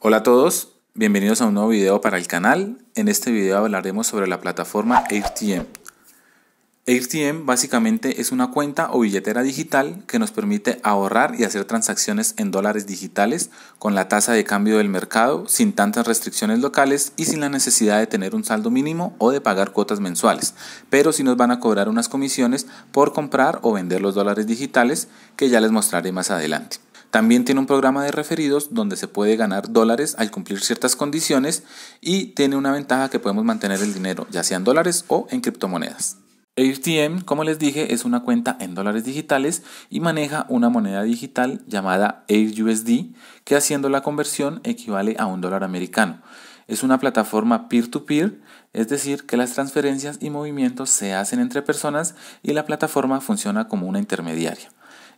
Hola a todos, bienvenidos a un nuevo video para el canal. En este video hablaremos sobre la plataforma AirTM. AirTM básicamente es una cuenta o billetera digital que nos permite ahorrar y hacer transacciones en dólares digitales con la tasa de cambio del mercado, sin tantas restricciones locales y sin la necesidad de tener un saldo mínimo o de pagar cuotas mensuales, pero sí nos van a cobrar unas comisiones por comprar o vender los dólares digitales que ya les mostraré más adelante. También tiene un programa de referidos donde se puede ganar dólares al cumplir ciertas condiciones y tiene una ventaja que podemos mantener el dinero ya sea en dólares o en criptomonedas. AirTM, como les dije, es una cuenta en dólares digitales y maneja una moneda digital llamada AirUSD, que haciendo la conversión equivale a un dólar americano. Es una plataforma peer to -peer, es decir, que las transferencias y movimientos se hacen entre personas y la plataforma funciona como una intermediaria.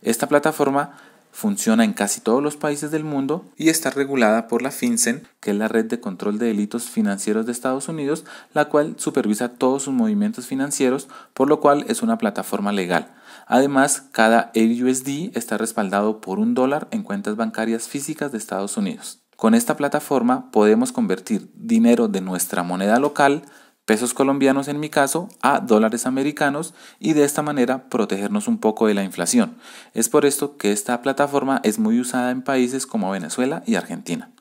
Esta plataforma funciona en casi todos los países del mundo y está regulada por la FinCEN, que es la Red de Control de Delitos Financieros de Estados Unidos, la cual supervisa todos sus movimientos financieros, por lo cual es una plataforma legal. Además, cada AUSD está respaldado por un dólar en cuentas bancarias físicas de Estados Unidos. Con esta plataforma podemos convertir dinero de nuestra moneda local pesos colombianos en mi caso a dólares americanos y de esta manera protegernos un poco de la inflación. Es por esto que esta plataforma es muy usada en países como Venezuela y Argentina.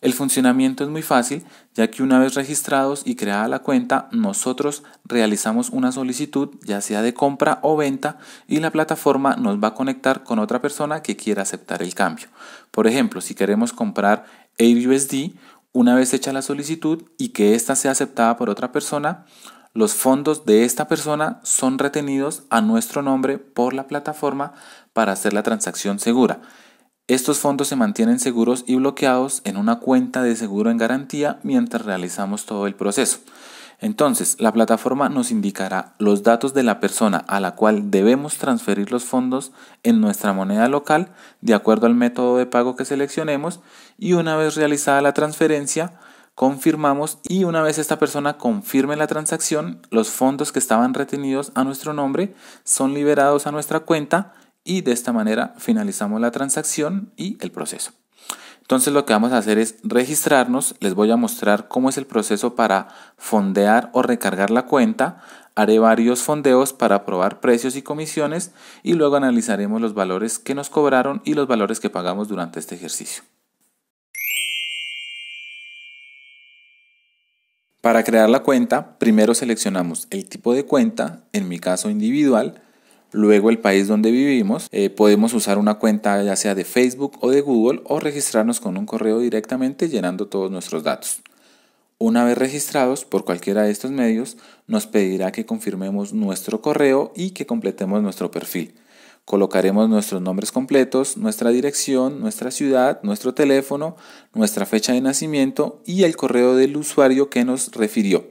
El funcionamiento es muy fácil, ya que una vez registrados y creada la cuenta, nosotros realizamos una solicitud, ya sea de compra o venta, y la plataforma nos va a conectar con otra persona que quiera aceptar el cambio. Por ejemplo, si queremos comprar AirUSD, una vez hecha la solicitud y que ésta sea aceptada por otra persona, los fondos de esta persona son retenidos a nuestro nombre por la plataforma para hacer la transacción segura. Estos fondos se mantienen seguros y bloqueados en una cuenta de seguro en garantía mientras realizamos todo el proceso. Entonces, la plataforma nos indicará los datos de la persona a la cual debemos transferir los fondos en nuestra moneda local de acuerdo al método de pago que seleccionemos y una vez realizada la transferencia, confirmamos y una vez esta persona confirme la transacción, los fondos que estaban retenidos a nuestro nombre son liberados a nuestra cuenta y de esta manera finalizamos la transacción y el proceso. Entonces lo que vamos a hacer es registrarnos, les voy a mostrar cómo es el proceso para fondear o recargar la cuenta, haré varios fondeos para probar precios y comisiones y luego analizaremos los valores que nos cobraron y los valores que pagamos durante este ejercicio. Para crear la cuenta, primero seleccionamos el tipo de cuenta, en mi caso individual, luego el país donde vivimos. Eh, podemos usar una cuenta ya sea de Facebook o de Google o registrarnos con un correo directamente llenando todos nuestros datos. Una vez registrados por cualquiera de estos medios, nos pedirá que confirmemos nuestro correo y que completemos nuestro perfil. Colocaremos nuestros nombres completos, nuestra dirección, nuestra ciudad, nuestro teléfono, nuestra fecha de nacimiento y el correo del usuario que nos refirió.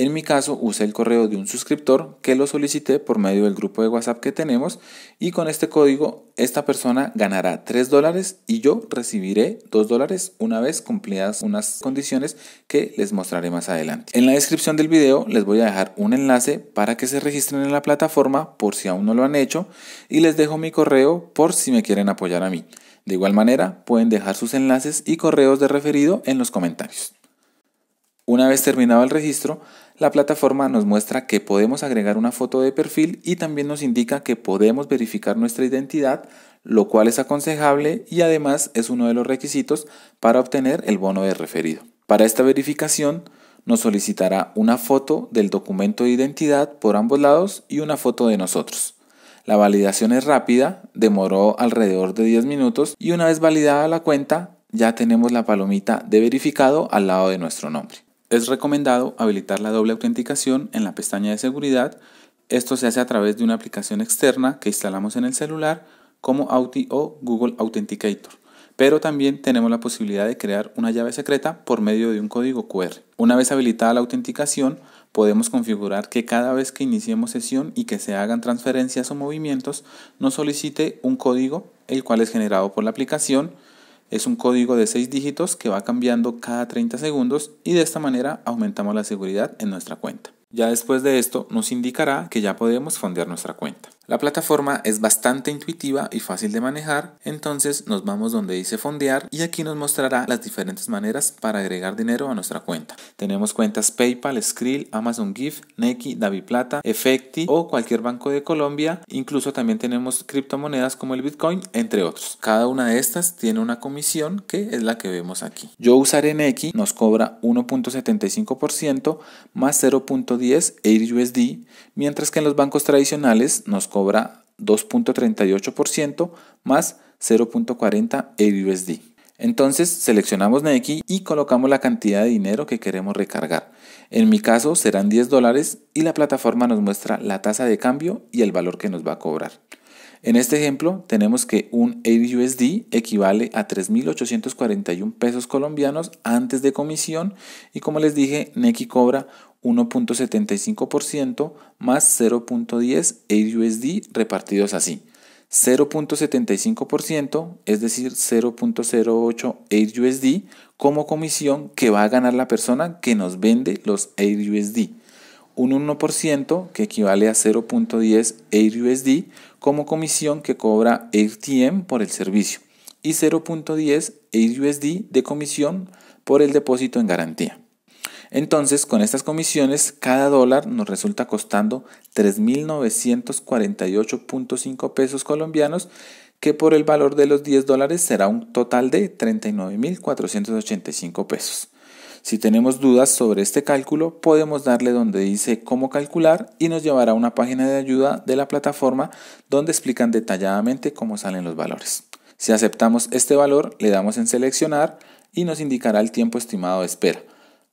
En mi caso usé el correo de un suscriptor que lo solicité por medio del grupo de WhatsApp que tenemos y con este código esta persona ganará 3 dólares y yo recibiré 2 dólares una vez cumplidas unas condiciones que les mostraré más adelante. En la descripción del video les voy a dejar un enlace para que se registren en la plataforma por si aún no lo han hecho y les dejo mi correo por si me quieren apoyar a mí. De igual manera pueden dejar sus enlaces y correos de referido en los comentarios. Una vez terminado el registro, la plataforma nos muestra que podemos agregar una foto de perfil y también nos indica que podemos verificar nuestra identidad, lo cual es aconsejable y además es uno de los requisitos para obtener el bono de referido. Para esta verificación nos solicitará una foto del documento de identidad por ambos lados y una foto de nosotros. La validación es rápida, demoró alrededor de 10 minutos y una vez validada la cuenta ya tenemos la palomita de verificado al lado de nuestro nombre. Es recomendado habilitar la doble autenticación en la pestaña de seguridad. Esto se hace a través de una aplicación externa que instalamos en el celular como Auti o Google Authenticator. Pero también tenemos la posibilidad de crear una llave secreta por medio de un código QR. Una vez habilitada la autenticación, podemos configurar que cada vez que iniciemos sesión y que se hagan transferencias o movimientos, nos solicite un código, el cual es generado por la aplicación es un código de 6 dígitos que va cambiando cada 30 segundos y de esta manera aumentamos la seguridad en nuestra cuenta. Ya después de esto nos indicará que ya podemos fondear nuestra cuenta. La plataforma es bastante intuitiva y fácil de manejar, entonces nos vamos donde dice fondear y aquí nos mostrará las diferentes maneras para agregar dinero a nuestra cuenta. Tenemos cuentas PayPal, Skrill, Amazon Gift, Neki, DaviPlata, Efecti o cualquier banco de Colombia, incluso también tenemos criptomonedas como el Bitcoin, entre otros. Cada una de estas tiene una comisión que es la que vemos aquí. Yo usaré Neki, nos cobra 1.75% más 0.10 e USD, mientras que en los bancos tradicionales nos cobra cobra 2.38% más 0.40 usd Entonces seleccionamos Nequi y colocamos la cantidad de dinero que queremos recargar. En mi caso serán 10 dólares y la plataforma nos muestra la tasa de cambio y el valor que nos va a cobrar. En este ejemplo tenemos que un usd equivale a 3.841 pesos colombianos antes de comisión y como les dije, Neki cobra 1.75% más 0.10 AUSD repartidos así. 0.75%, es decir, 0.08 AUSD como comisión que va a ganar la persona que nos vende los AUSD. Un 1% que equivale a 0.10 AUSD como comisión que cobra AirTM por el servicio y 0.10 AUSD de comisión por el depósito en garantía. Entonces, con estas comisiones, cada dólar nos resulta costando 3.948.5 pesos colombianos, que por el valor de los 10 dólares será un total de 39.485 pesos. Si tenemos dudas sobre este cálculo, podemos darle donde dice cómo calcular y nos llevará a una página de ayuda de la plataforma donde explican detalladamente cómo salen los valores. Si aceptamos este valor, le damos en seleccionar y nos indicará el tiempo estimado de espera.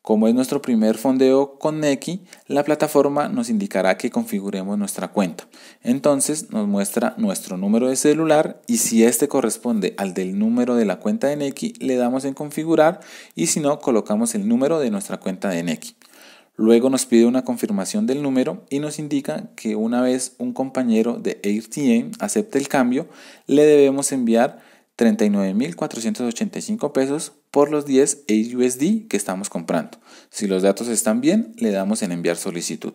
Como es nuestro primer fondeo con Neki, la plataforma nos indicará que configuremos nuestra cuenta. Entonces nos muestra nuestro número de celular y si este corresponde al del número de la cuenta de Neki, le damos en configurar y si no, colocamos el número de nuestra cuenta de Neki. Luego nos pide una confirmación del número y nos indica que una vez un compañero de AirTM acepte el cambio, le debemos enviar 39.485 pesos por los 10 AUSD que estamos comprando. Si los datos están bien, le damos en enviar solicitud.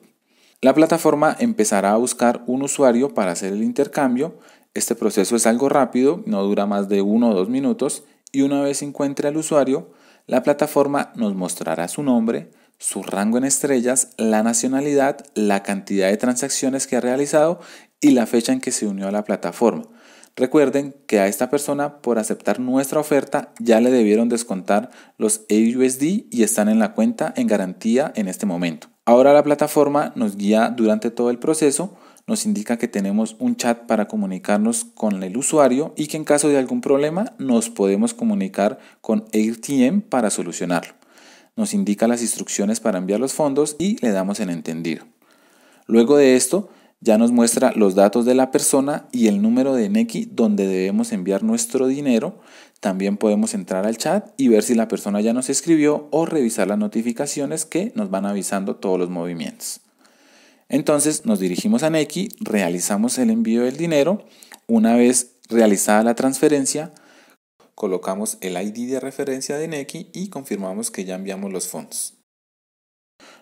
La plataforma empezará a buscar un usuario para hacer el intercambio. Este proceso es algo rápido, no dura más de 1 o 2 minutos y una vez encuentre al usuario, la plataforma nos mostrará su nombre, su rango en estrellas, la nacionalidad, la cantidad de transacciones que ha realizado y la fecha en que se unió a la plataforma. Recuerden que a esta persona por aceptar nuestra oferta ya le debieron descontar los AUSD y están en la cuenta en garantía en este momento. Ahora la plataforma nos guía durante todo el proceso, nos indica que tenemos un chat para comunicarnos con el usuario y que en caso de algún problema nos podemos comunicar con AirTM para solucionarlo. Nos indica las instrucciones para enviar los fondos y le damos en entendido. Luego de esto, ya nos muestra los datos de la persona y el número de Nequi donde debemos enviar nuestro dinero. También podemos entrar al chat y ver si la persona ya nos escribió o revisar las notificaciones que nos van avisando todos los movimientos. Entonces nos dirigimos a Nequi, realizamos el envío del dinero. Una vez realizada la transferencia, colocamos el ID de referencia de Nequi y confirmamos que ya enviamos los fondos.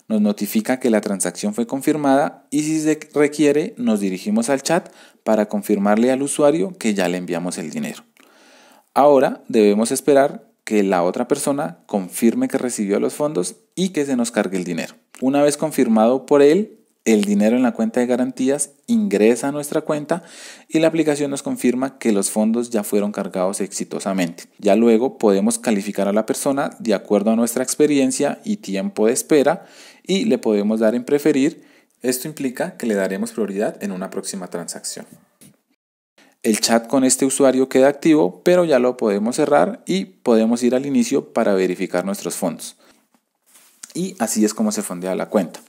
Nos notifica que la transacción fue confirmada y si se requiere nos dirigimos al chat para confirmarle al usuario que ya le enviamos el dinero. Ahora debemos esperar que la otra persona confirme que recibió los fondos y que se nos cargue el dinero. Una vez confirmado por él, el dinero en la cuenta de garantías ingresa a nuestra cuenta y la aplicación nos confirma que los fondos ya fueron cargados exitosamente. Ya luego podemos calificar a la persona de acuerdo a nuestra experiencia y tiempo de espera y le podemos dar en preferir. Esto implica que le daremos prioridad en una próxima transacción. El chat con este usuario queda activo, pero ya lo podemos cerrar y podemos ir al inicio para verificar nuestros fondos. Y así es como se fondea la cuenta.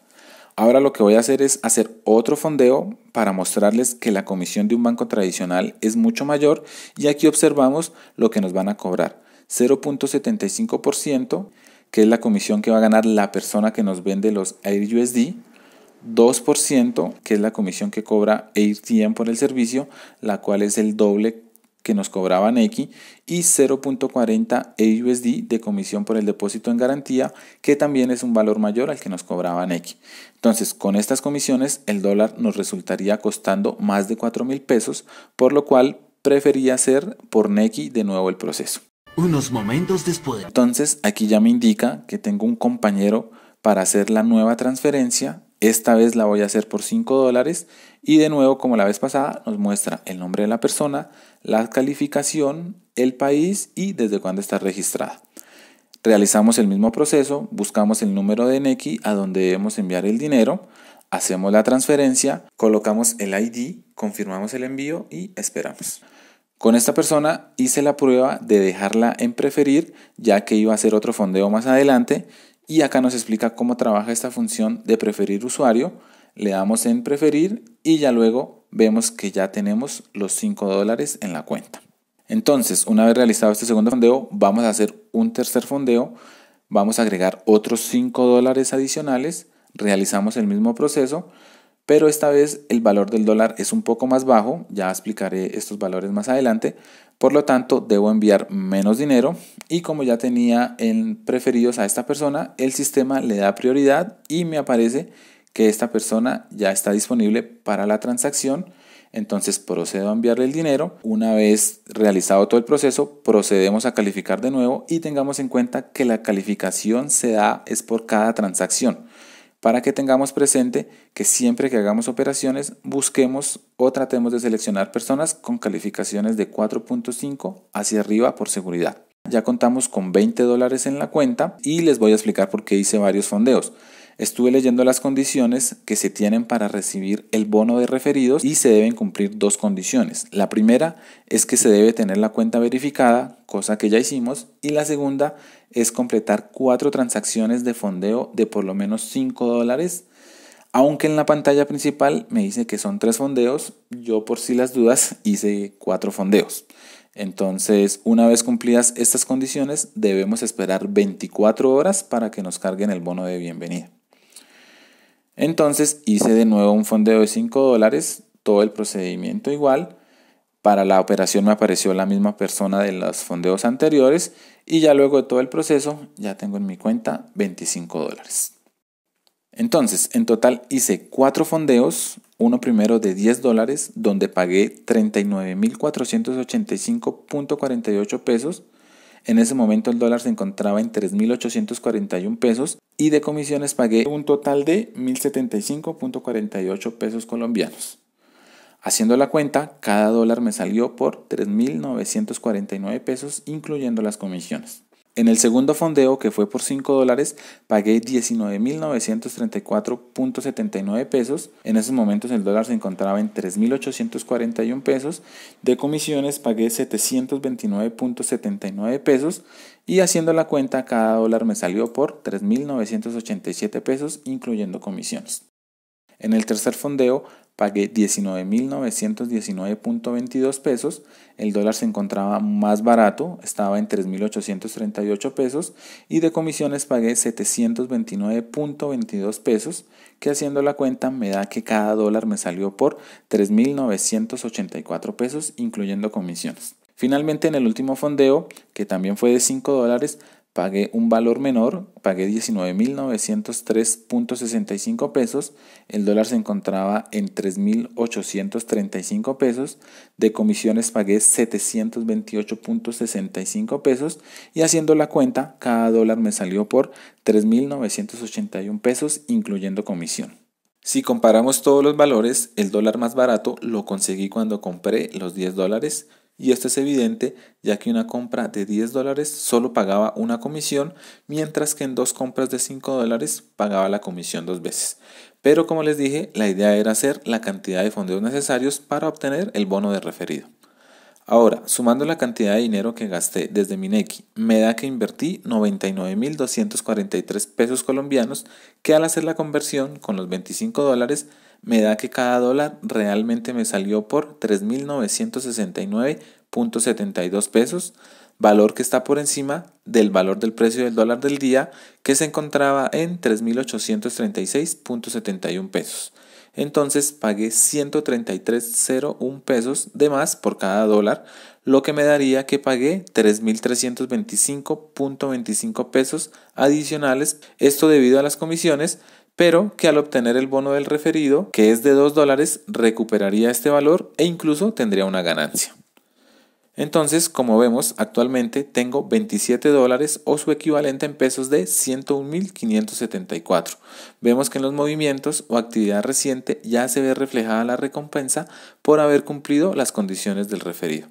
Ahora lo que voy a hacer es hacer otro fondeo para mostrarles que la comisión de un banco tradicional es mucho mayor y aquí observamos lo que nos van a cobrar. 0.75% que es la comisión que va a ganar la persona que nos vende los AirUSD, 2% que es la comisión que cobra AirTM por el servicio, la cual es el doble que nos cobraban X y 0.40 USD de comisión por el depósito en garantía, que también es un valor mayor al que nos cobraba X. Entonces, con estas comisiones, el dólar nos resultaría costando más de 4 mil pesos, por lo cual prefería hacer por Neki de nuevo el proceso. Unos momentos después. Entonces, aquí ya me indica que tengo un compañero para hacer la nueva transferencia esta vez la voy a hacer por 5 dólares y de nuevo, como la vez pasada, nos muestra el nombre de la persona, la calificación, el país y desde cuándo está registrada. Realizamos el mismo proceso, buscamos el número de NECI a donde debemos enviar el dinero, hacemos la transferencia, colocamos el ID, confirmamos el envío y esperamos. Con esta persona hice la prueba de dejarla en preferir, ya que iba a hacer otro fondeo más adelante y acá nos explica cómo trabaja esta función de preferir usuario. Le damos en preferir y ya luego vemos que ya tenemos los 5 dólares en la cuenta. Entonces, una vez realizado este segundo fondeo, vamos a hacer un tercer fondeo. Vamos a agregar otros 5 dólares adicionales. Realizamos el mismo proceso pero esta vez el valor del dólar es un poco más bajo, ya explicaré estos valores más adelante, por lo tanto debo enviar menos dinero y como ya tenía en preferidos a esta persona, el sistema le da prioridad y me aparece que esta persona ya está disponible para la transacción, entonces procedo a enviarle el dinero, una vez realizado todo el proceso procedemos a calificar de nuevo y tengamos en cuenta que la calificación se da es por cada transacción para que tengamos presente que siempre que hagamos operaciones busquemos o tratemos de seleccionar personas con calificaciones de 4.5 hacia arriba por seguridad. Ya contamos con 20 dólares en la cuenta y les voy a explicar por qué hice varios fondeos. Estuve leyendo las condiciones que se tienen para recibir el bono de referidos y se deben cumplir dos condiciones. La primera es que se debe tener la cuenta verificada, cosa que ya hicimos, y la segunda es completar cuatro transacciones de fondeo de por lo menos 5 dólares. Aunque en la pantalla principal me dice que son tres fondeos, yo por si las dudas hice cuatro fondeos. Entonces, una vez cumplidas estas condiciones, debemos esperar 24 horas para que nos carguen el bono de bienvenida. Entonces, hice de nuevo un fondeo de 5 dólares, todo el procedimiento igual. Para la operación me apareció la misma persona de los fondeos anteriores y ya luego de todo el proceso, ya tengo en mi cuenta 25 dólares. Entonces, en total hice cuatro fondeos, uno primero de 10 dólares, donde pagué 39.485.48 pesos. En ese momento el dólar se encontraba en 3.841 pesos y de comisiones pagué un total de 1.075.48 pesos colombianos. Haciendo la cuenta, cada dólar me salió por 3.949 pesos, incluyendo las comisiones. En el segundo fondeo, que fue por 5 dólares, pagué 19.934.79 pesos. En esos momentos el dólar se encontraba en 3.841 pesos. De comisiones pagué 729.79 pesos. Y haciendo la cuenta, cada dólar me salió por 3.987 pesos, incluyendo comisiones. En el tercer fondeo pagué 19.919.22 pesos, el dólar se encontraba más barato, estaba en 3.838 pesos y de comisiones pagué 729.22 pesos, que haciendo la cuenta me da que cada dólar me salió por 3.984 pesos, incluyendo comisiones. Finalmente en el último fondeo, que también fue de 5 dólares, pagué un valor menor, pagué 19.903.65 pesos, el dólar se encontraba en 3.835 pesos, de comisiones pagué 728.65 pesos y haciendo la cuenta, cada dólar me salió por 3.981 pesos incluyendo comisión. Si comparamos todos los valores, el dólar más barato lo conseguí cuando compré los 10 dólares, y esto es evidente ya que una compra de 10 dólares solo pagaba una comisión, mientras que en dos compras de 5 dólares pagaba la comisión dos veces. Pero como les dije, la idea era hacer la cantidad de fondeos necesarios para obtener el bono de referido. Ahora, sumando la cantidad de dinero que gasté desde Mineki, me da que invertí 99.243 pesos colombianos, que al hacer la conversión con los 25 dólares me da que cada dólar realmente me salió por 3.969.72 pesos, valor que está por encima del valor del precio del dólar del día que se encontraba en 3.836.71 pesos. Entonces pagué 133.01 pesos de más por cada dólar, lo que me daría que pagué 3.325.25 pesos adicionales, esto debido a las comisiones pero que al obtener el bono del referido, que es de 2 dólares, recuperaría este valor e incluso tendría una ganancia. Entonces, como vemos, actualmente tengo 27 dólares o su equivalente en pesos de 101.574. Vemos que en los movimientos o actividad reciente ya se ve reflejada la recompensa por haber cumplido las condiciones del referido.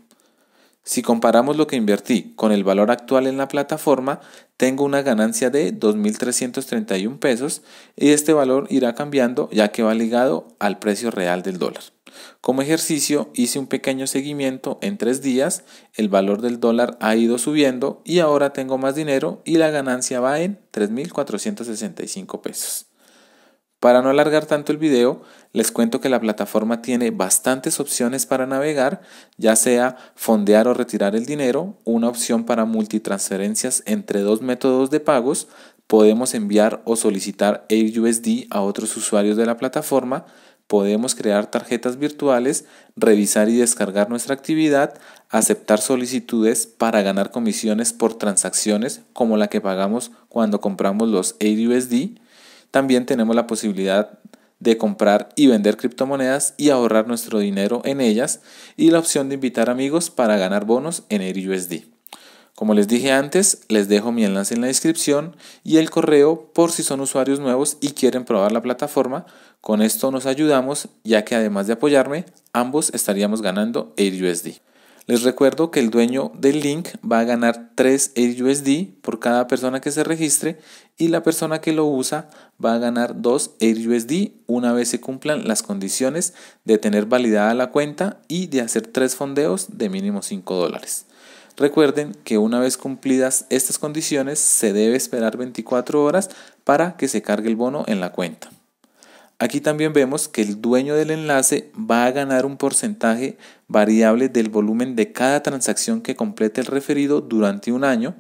Si comparamos lo que invertí con el valor actual en la plataforma, tengo una ganancia de 2.331 pesos y este valor irá cambiando ya que va ligado al precio real del dólar. Como ejercicio hice un pequeño seguimiento en tres días, el valor del dólar ha ido subiendo y ahora tengo más dinero y la ganancia va en 3.465 pesos. Para no alargar tanto el video, les cuento que la plataforma tiene bastantes opciones para navegar, ya sea fondear o retirar el dinero, una opción para multitransferencias entre dos métodos de pagos, podemos enviar o solicitar USD a otros usuarios de la plataforma, podemos crear tarjetas virtuales, revisar y descargar nuestra actividad, aceptar solicitudes para ganar comisiones por transacciones como la que pagamos cuando compramos los AUSD. También tenemos la posibilidad de comprar y vender criptomonedas y ahorrar nuestro dinero en ellas y la opción de invitar amigos para ganar bonos en AirUSD. Como les dije antes, les dejo mi enlace en la descripción y el correo por si son usuarios nuevos y quieren probar la plataforma. Con esto nos ayudamos ya que además de apoyarme, ambos estaríamos ganando AirUSD. Les recuerdo que el dueño del link va a ganar 3 AUSD por cada persona que se registre y la persona que lo usa va a ganar 2 AUSD una vez se cumplan las condiciones de tener validada la cuenta y de hacer 3 fondeos de mínimo 5 dólares. Recuerden que una vez cumplidas estas condiciones se debe esperar 24 horas para que se cargue el bono en la cuenta. Aquí también vemos que el dueño del enlace va a ganar un porcentaje variable del volumen de cada transacción que complete el referido durante un año.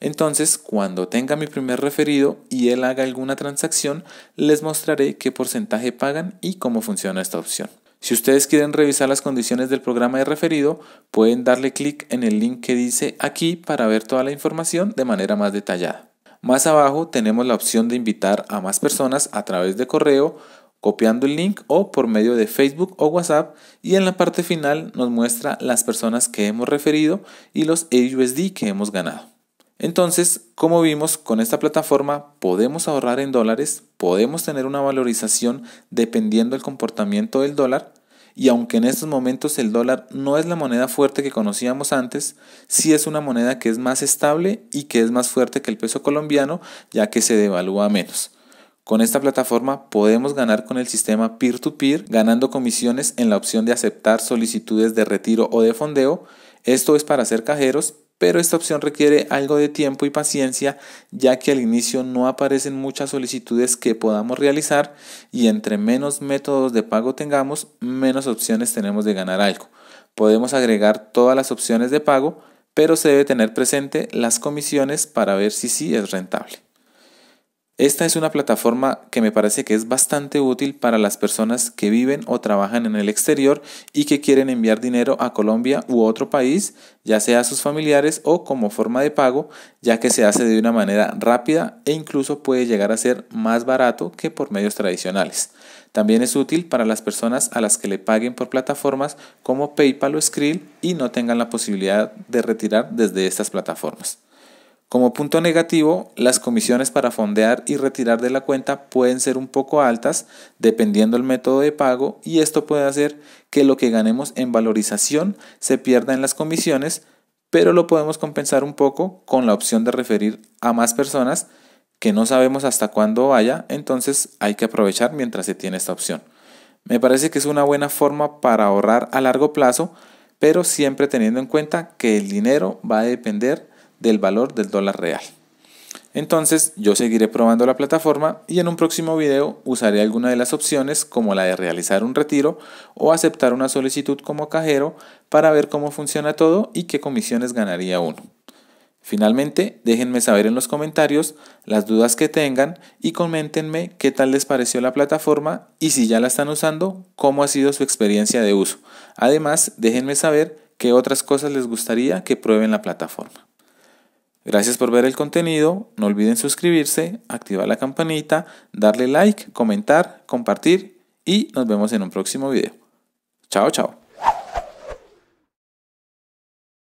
Entonces, cuando tenga mi primer referido y él haga alguna transacción, les mostraré qué porcentaje pagan y cómo funciona esta opción. Si ustedes quieren revisar las condiciones del programa de referido, pueden darle clic en el link que dice aquí para ver toda la información de manera más detallada. Más abajo tenemos la opción de invitar a más personas a través de correo, copiando el link o por medio de Facebook o WhatsApp y en la parte final nos muestra las personas que hemos referido y los AUSD que hemos ganado. Entonces, como vimos, con esta plataforma podemos ahorrar en dólares, podemos tener una valorización dependiendo del comportamiento del dólar y aunque en estos momentos el dólar no es la moneda fuerte que conocíamos antes, sí es una moneda que es más estable y que es más fuerte que el peso colombiano ya que se devalúa menos. Con esta plataforma podemos ganar con el sistema peer-to-peer, ganando comisiones en la opción de aceptar solicitudes de retiro o de fondeo. Esto es para hacer cajeros pero esta opción requiere algo de tiempo y paciencia ya que al inicio no aparecen muchas solicitudes que podamos realizar y entre menos métodos de pago tengamos, menos opciones tenemos de ganar algo. Podemos agregar todas las opciones de pago, pero se debe tener presente las comisiones para ver si sí es rentable. Esta es una plataforma que me parece que es bastante útil para las personas que viven o trabajan en el exterior y que quieren enviar dinero a Colombia u otro país, ya sea a sus familiares o como forma de pago, ya que se hace de una manera rápida e incluso puede llegar a ser más barato que por medios tradicionales. También es útil para las personas a las que le paguen por plataformas como PayPal o Skrill y no tengan la posibilidad de retirar desde estas plataformas. Como punto negativo, las comisiones para fondear y retirar de la cuenta pueden ser un poco altas dependiendo el método de pago y esto puede hacer que lo que ganemos en valorización se pierda en las comisiones, pero lo podemos compensar un poco con la opción de referir a más personas que no sabemos hasta cuándo vaya, entonces hay que aprovechar mientras se tiene esta opción. Me parece que es una buena forma para ahorrar a largo plazo, pero siempre teniendo en cuenta que el dinero va a depender del valor del dólar real. Entonces yo seguiré probando la plataforma y en un próximo video usaré alguna de las opciones como la de realizar un retiro o aceptar una solicitud como cajero para ver cómo funciona todo y qué comisiones ganaría uno. Finalmente, déjenme saber en los comentarios las dudas que tengan y coméntenme qué tal les pareció la plataforma y si ya la están usando, cómo ha sido su experiencia de uso. Además, déjenme saber qué otras cosas les gustaría que prueben la plataforma. Gracias por ver el contenido, no olviden suscribirse, activar la campanita, darle like, comentar, compartir y nos vemos en un próximo video. Chao, chao.